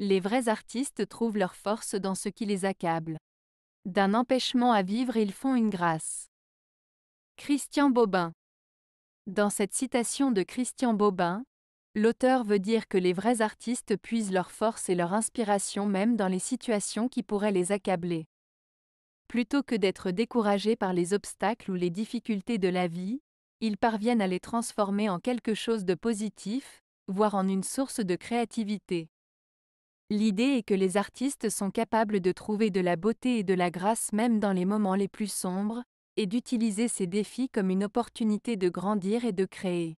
Les vrais artistes trouvent leur force dans ce qui les accable. D'un empêchement à vivre, ils font une grâce. Christian Bobin. Dans cette citation de Christian Bobin, l'auteur veut dire que les vrais artistes puisent leur force et leur inspiration même dans les situations qui pourraient les accabler. Plutôt que d'être découragés par les obstacles ou les difficultés de la vie, ils parviennent à les transformer en quelque chose de positif, voire en une source de créativité. L'idée est que les artistes sont capables de trouver de la beauté et de la grâce même dans les moments les plus sombres, et d'utiliser ces défis comme une opportunité de grandir et de créer.